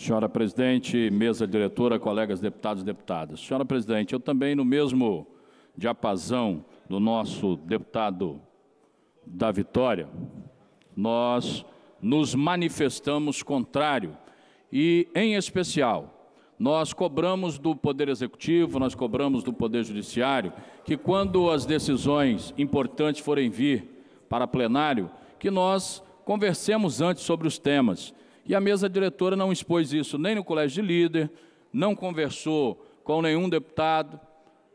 Senhora presidente, mesa diretora, colegas deputados e deputadas. Senhora presidente, eu também, no mesmo diapasão do nosso deputado da Vitória, nós nos manifestamos contrário e, em especial, nós cobramos do Poder Executivo, nós cobramos do Poder Judiciário, que quando as decisões importantes forem vir para plenário, que nós conversemos antes sobre os temas e a mesa diretora não expôs isso nem no colégio de líder, não conversou com nenhum deputado,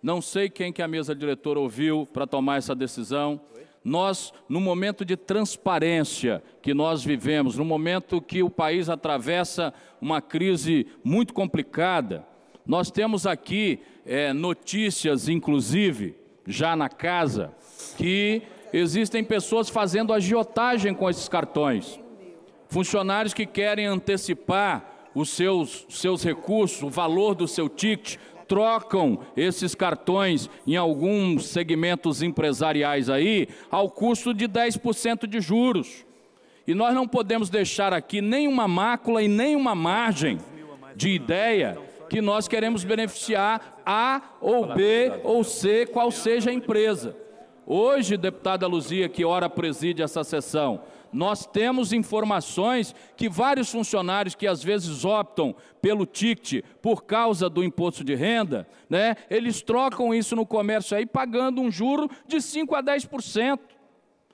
não sei quem que a mesa diretora ouviu para tomar essa decisão. Nós, no momento de transparência que nós vivemos, no momento que o país atravessa uma crise muito complicada, nós temos aqui é, notícias, inclusive, já na casa, que existem pessoas fazendo agiotagem com esses cartões. Funcionários que querem antecipar os seus, seus recursos, o valor do seu ticket, trocam esses cartões em alguns segmentos empresariais aí ao custo de 10% de juros. E nós não podemos deixar aqui nenhuma mácula e nenhuma margem de ideia que nós queremos beneficiar A ou B ou C, qual seja a empresa. Hoje, deputada Luzia, que ora preside essa sessão, nós temos informações que vários funcionários que às vezes optam pelo ticket por causa do imposto de renda, né, eles trocam isso no comércio aí pagando um juro de 5 a 10%.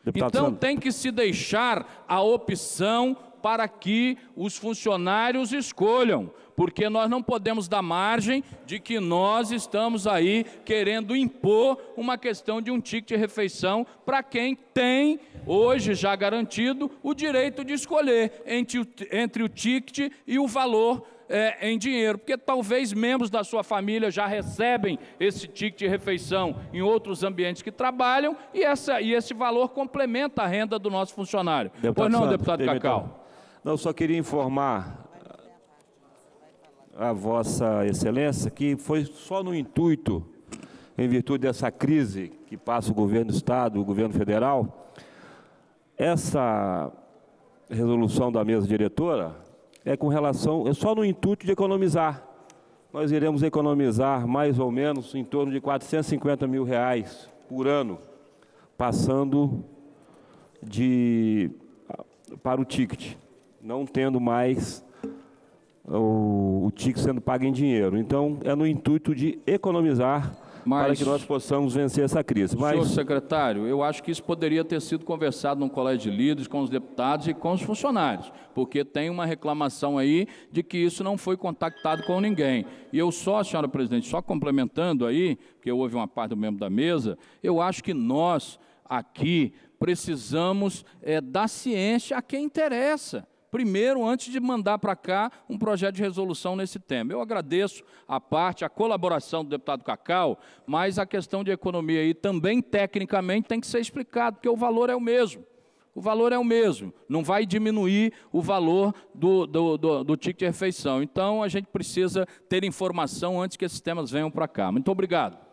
Deputado então Sandro. tem que se deixar a opção para que os funcionários escolham, porque nós não podemos dar margem de que nós estamos aí querendo impor uma questão de um ticket de refeição para quem tem, hoje já garantido, o direito de escolher entre o, entre o ticket e o valor é, em dinheiro, porque talvez membros da sua família já recebem esse ticket de refeição em outros ambientes que trabalham e, essa, e esse valor complementa a renda do nosso funcionário. Deputado pois não, Santos, deputado Cacau? Não, só queria informar a Vossa Excelência que foi só no intuito, em virtude dessa crise que passa o governo do Estado, o governo federal, essa resolução da mesa diretora é com relação, é só no intuito de economizar. Nós iremos economizar mais ou menos em torno de 450 mil reais por ano, passando de, para o ticket não tendo mais o, o TIC sendo pago em dinheiro. Então, é no intuito de economizar Mas, para que nós possamos vencer essa crise. Mas, senhor secretário, eu acho que isso poderia ter sido conversado no colégio de líderes, com os deputados e com os funcionários, porque tem uma reclamação aí de que isso não foi contactado com ninguém. E eu só, senhora presidente, só complementando aí, porque houve uma parte do membro da mesa, eu acho que nós aqui precisamos é, dar ciência a quem interessa primeiro, antes de mandar para cá um projeto de resolução nesse tema. Eu agradeço a parte, a colaboração do deputado Cacau, mas a questão de economia aí também, tecnicamente, tem que ser explicado, porque o valor é o mesmo. O valor é o mesmo, não vai diminuir o valor do, do, do, do ticket de refeição. Então, a gente precisa ter informação antes que esses temas venham para cá. Muito obrigado.